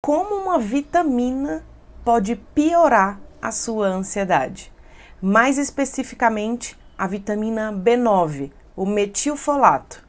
Como uma vitamina pode piorar a sua ansiedade? Mais especificamente, a vitamina B9, o metilfolato.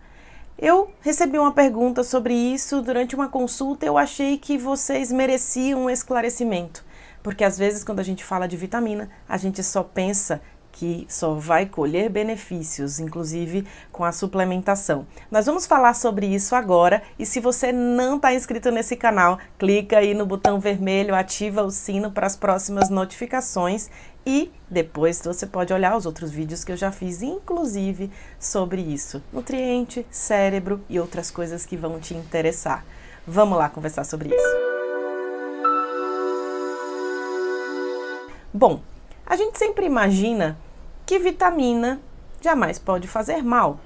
Eu recebi uma pergunta sobre isso durante uma consulta, eu achei que vocês mereciam um esclarecimento, porque às vezes quando a gente fala de vitamina, a gente só pensa que só vai colher benefícios, inclusive com a suplementação. Nós vamos falar sobre isso agora e se você não está inscrito nesse canal, clica aí no botão vermelho, ativa o sino para as próximas notificações e depois você pode olhar os outros vídeos que eu já fiz, inclusive sobre isso, nutriente, cérebro e outras coisas que vão te interessar. Vamos lá conversar sobre isso. Bom, a gente sempre imagina que vitamina jamais pode fazer mal.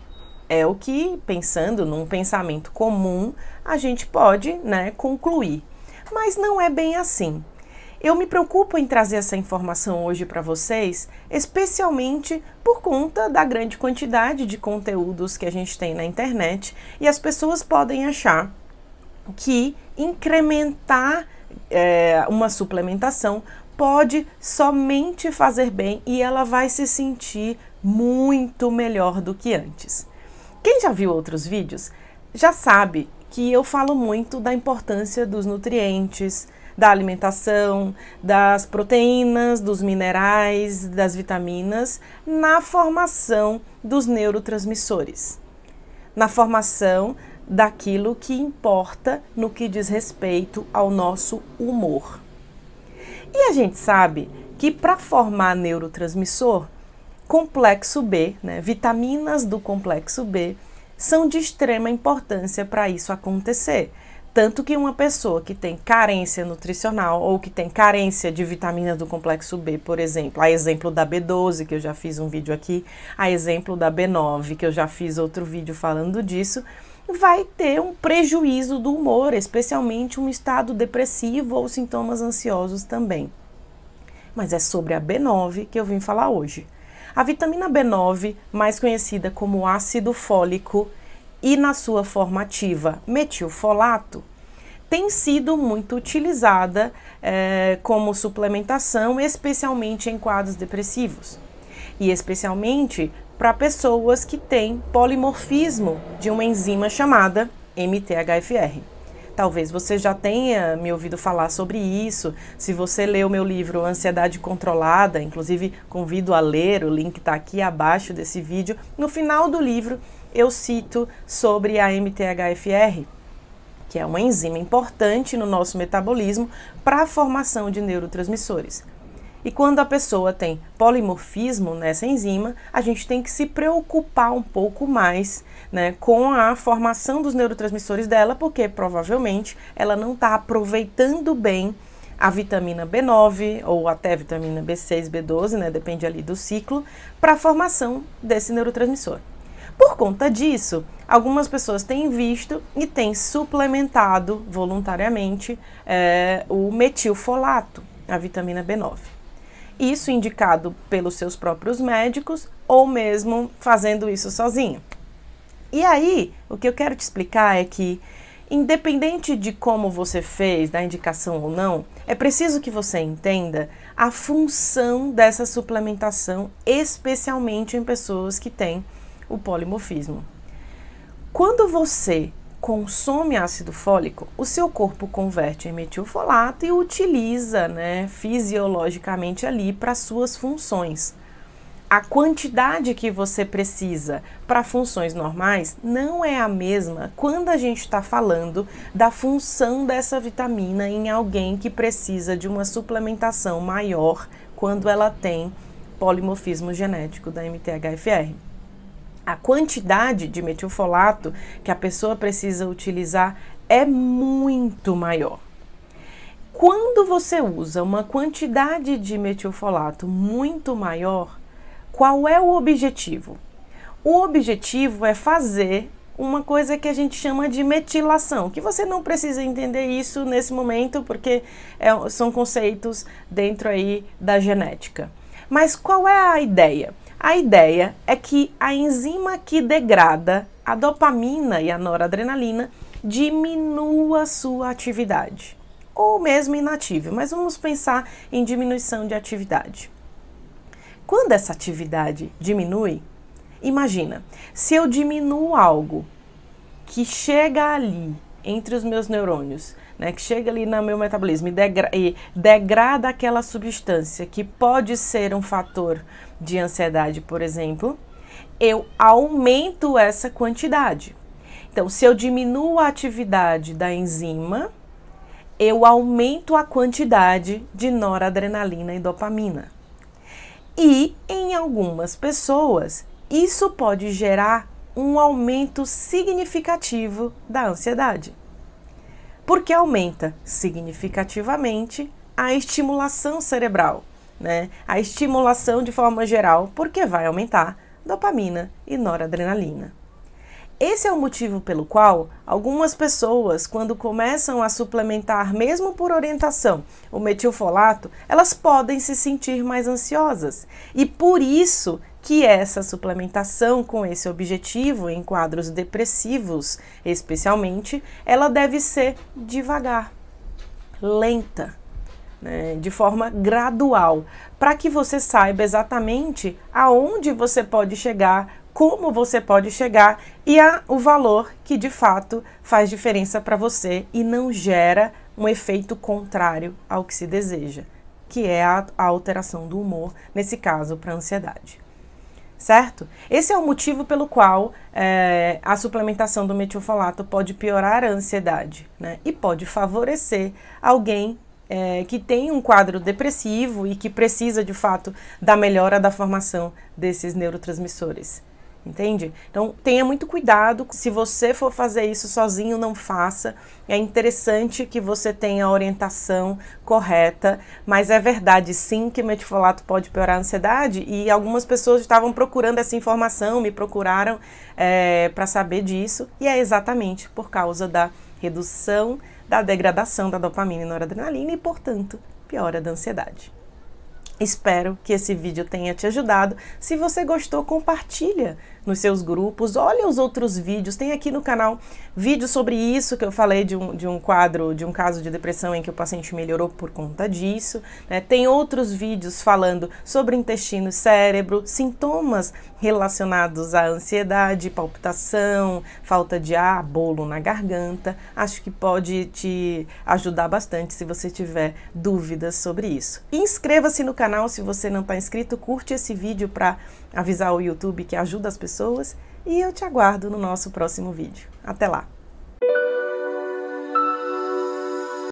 É o que, pensando num pensamento comum, a gente pode né, concluir. Mas não é bem assim. Eu me preocupo em trazer essa informação hoje para vocês, especialmente por conta da grande quantidade de conteúdos que a gente tem na internet e as pessoas podem achar que incrementar é, uma suplementação pode somente fazer bem e ela vai se sentir muito melhor do que antes. Quem já viu outros vídeos já sabe que eu falo muito da importância dos nutrientes, da alimentação, das proteínas, dos minerais, das vitaminas na formação dos neurotransmissores, na formação daquilo que importa no que diz respeito ao nosso humor. E a gente sabe que para formar neurotransmissor, complexo B, né, vitaminas do complexo B, são de extrema importância para isso acontecer. Tanto que uma pessoa que tem carência nutricional ou que tem carência de vitamina do complexo B, por exemplo, a exemplo da B12, que eu já fiz um vídeo aqui, a exemplo da B9, que eu já fiz outro vídeo falando disso, vai ter um prejuízo do humor, especialmente um estado depressivo ou sintomas ansiosos também. Mas é sobre a B9 que eu vim falar hoje. A vitamina B9, mais conhecida como ácido fólico, e na sua forma ativa, metilfolato, tem sido muito utilizada eh, como suplementação, especialmente em quadros depressivos. E especialmente para pessoas que têm polimorfismo de uma enzima chamada MTHFR. Talvez você já tenha me ouvido falar sobre isso. Se você leu meu livro Ansiedade Controlada, inclusive convido a ler, o link está aqui abaixo desse vídeo. No final do livro eu cito sobre a MTHFR, que é uma enzima importante no nosso metabolismo para a formação de neurotransmissores. E quando a pessoa tem polimorfismo nessa enzima, a gente tem que se preocupar um pouco mais né, com a formação dos neurotransmissores dela, porque provavelmente ela não está aproveitando bem a vitamina B9 ou até a vitamina B6, B12, né, depende ali do ciclo, para a formação desse neurotransmissor. Por conta disso, algumas pessoas têm visto e têm suplementado voluntariamente é, o metilfolato, a vitamina B9 isso indicado pelos seus próprios médicos ou mesmo fazendo isso sozinho. E aí, o que eu quero te explicar é que, independente de como você fez, da indicação ou não, é preciso que você entenda a função dessa suplementação, especialmente em pessoas que têm o polimorfismo. Quando você consome ácido fólico, o seu corpo converte em metilfolato e utiliza, né, fisiologicamente ali para suas funções. A quantidade que você precisa para funções normais não é a mesma quando a gente está falando da função dessa vitamina em alguém que precisa de uma suplementação maior quando ela tem polimorfismo genético da MTHFR a quantidade de metilfolato que a pessoa precisa utilizar é muito maior. Quando você usa uma quantidade de metilfolato muito maior, qual é o objetivo? O objetivo é fazer uma coisa que a gente chama de metilação, que você não precisa entender isso nesse momento, porque é, são conceitos dentro aí da genética. Mas qual é a ideia? A ideia é que a enzima que degrada a dopamina e a noradrenalina diminua sua atividade, ou mesmo inativa, mas vamos pensar em diminuição de atividade. Quando essa atividade diminui, imagina, se eu diminuo algo que chega ali entre os meus neurônios né, que chega ali no meu metabolismo e, degra e degrada aquela substância que pode ser um fator de ansiedade, por exemplo, eu aumento essa quantidade. Então, se eu diminuo a atividade da enzima, eu aumento a quantidade de noradrenalina e dopamina. E em algumas pessoas, isso pode gerar um aumento significativo da ansiedade porque aumenta significativamente a estimulação cerebral, né? A estimulação de forma geral, porque vai aumentar dopamina e noradrenalina. Esse é o motivo pelo qual algumas pessoas, quando começam a suplementar, mesmo por orientação, o metilfolato, elas podem se sentir mais ansiosas. E por isso que essa suplementação com esse objetivo em quadros depressivos, especialmente, ela deve ser devagar, lenta, né, de forma gradual, para que você saiba exatamente aonde você pode chegar, como você pode chegar e a, o valor que de fato faz diferença para você e não gera um efeito contrário ao que se deseja, que é a, a alteração do humor, nesse caso para ansiedade certo? Esse é o motivo pelo qual é, a suplementação do metilfolato pode piorar a ansiedade né? e pode favorecer alguém é, que tem um quadro depressivo e que precisa de fato da melhora da formação desses neurotransmissores entende? Então tenha muito cuidado. Se você for fazer isso sozinho, não faça. É interessante que você tenha a orientação correta, mas é verdade sim que metifolato pode piorar a ansiedade e algumas pessoas estavam procurando essa informação, me procuraram é, eh, para saber disso e é exatamente por causa da redução da degradação da dopamina e noradrenalina e, portanto, piora da ansiedade. Espero que esse vídeo tenha te ajudado. Se você gostou, compartilha nos seus grupos, olha os outros vídeos, tem aqui no canal vídeo sobre isso que eu falei de um, de um quadro, de um caso de depressão em que o paciente melhorou por conta disso, né? tem outros vídeos falando sobre intestino e cérebro, sintomas relacionados à ansiedade, palpitação, falta de ar, bolo na garganta, acho que pode te ajudar bastante se você tiver dúvidas sobre isso. Inscreva-se no canal se você não está inscrito, curte esse vídeo para avisar o YouTube que ajuda as pessoas pessoas e eu te aguardo no nosso próximo vídeo. Até lá!